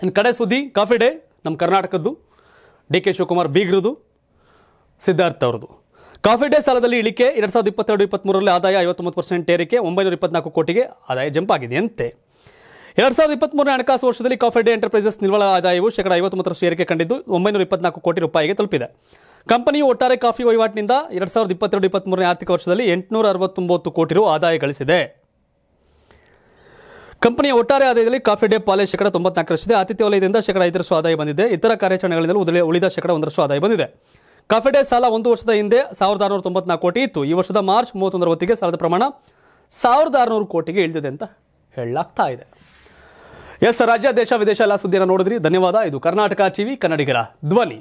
ಇನ್ನು ಕಡೆ ಸುದ್ದಿ ಕಾಫಿ ಡೇ ನಮ್ಮ ಕರ್ನಾಟಕದ್ದು ಡಿ ಕೆ ಶಿವಕುಮಾರ್ ಬೀಗ್ರದು ಸಿದ್ಧಾರ್ಥ ಅವ್ರದ್ದು ಕಾಫಿ ಡೇ ಸಾಲದಲ್ಲಿ ಇಳಿಕೆ ಎರಡು ಸಾವಿರದ ಇಪ್ಪತ್ತೆರಡು ಇಪ್ಪತ್ತ್ಮೂರರಲ್ಲಿ ಆದಾಯ ಐವತ್ತೊಂಬತ್ತು ಪರ್ಸೆಂಟ್ ಏರಿಕೆ ಒಂಬೈನೂರ ಇಪ್ಪತ್ನಾಲ್ಕು ಕೋಟಿಗೆ ಆದಾಯ ಜಂಪ್ ಆಗಿದೆಯಂತೆ ಎರಡು ಸಾವಿರದ ಇಪ್ಪತ್ತ್ಮೂರನೇ ಹಣಕಾಸು ವರ್ಷದಲ್ಲಿ ಕಾಫಿ ಡೇ ಎಂಟರ್ಪ್ರೈಸಸ್ ನಿವ್ವಳ ಆದಾಯವು ಶೇಕಡ ಐವತ್ತೊಂಬತ್ತರಷ್ಟು ಏರಿಕೆ ಕಂಡಿದ್ದು ಒಂಬೈನೂರ ಇಪ್ಪತ್ನಾಲ್ಕು ಕೋಟಿ ರೂಪಾಯಿಗೆ ತಲುಪಿದೆ ಕಂಪನಿಯು ಒಟ್ಟಾರೆ ಕಾಫಿ ವಹಿವಾಟಿನಿಂದ ಎರಡು ಸಾವಿರದ ಇಪ್ಪತ್ತೆರಡು ಇಪ್ಪತ್ತ್ಮೂರನೇ ಆರ್ಥಿಕ ವರ್ಷದಲ್ಲಿ ಎಂಟುನೂರ ಅರವತ್ತೊಂಬತ್ತು ಕೋಟಿ ರು ಆದಾಯ ಗಳಿಸಿದೆ ಕಂಪನಿಯ ಒಟ್ಟಾರೆ ಆದಾಯದಲ್ಲಿ ಕಾಫಿ ಡೇ ಪಾಲೆ ಶೇಕಡ ತೊಂಬತ್ನಾಲ್ಕರಷ್ಟಿದೆ ಆತಿಥ್ಯ ವಲಯದಿಂದ ಶೇಕಡ ಐದರಷ್ಟು ಆದಾಯ ಬಂದಿದೆ ಇತರ ಕಾರ್ಯಾಚರಣೆಗಳಲ್ಲಿ ಉಳಿದ ಶೇಕಡ ಒಂದರಷ್ಟು ಆದಾಯ ಬಂದಿದೆ ಕಾಫಿ ಡೇ ಸಾಲ ಒಂದು ವರ್ಷದ ಹಿಂದೆ ಸಾವಿರದ ಆರುನೂರ ತೊಂಬತ್ನಾಲ್ಕು ಕೋಟಿ ಇತ್ತು ಈ ವರ್ಷದ ಮಾರ್ಚ್ ಮೂವತ್ತೊಂದರ ಹೊತ್ತಿಗೆ ಸಾಲದ ಪ್ರಮಾಣ ಸಾವಿರದ ಆರುನೂರು ಕೋಟಿಗೆ ಇಳಿದಿದೆ ಅಂತ ಹೇಳಲಾಗ್ತಾ ಇದೆ ಎಸ್ ರಾಜ್ಯ ದೇಶ ವಿದೇಶ ಎಲ್ಲ ಸುದ್ದಿಯನ್ನು ನೋಡಿದ್ರಿ ಧನ್ಯವಾದ ಇದು ಕರ್ನಾಟಕ ಟಿವಿ ಕನ್ನಡಿಗರ ಧ್ವನಿ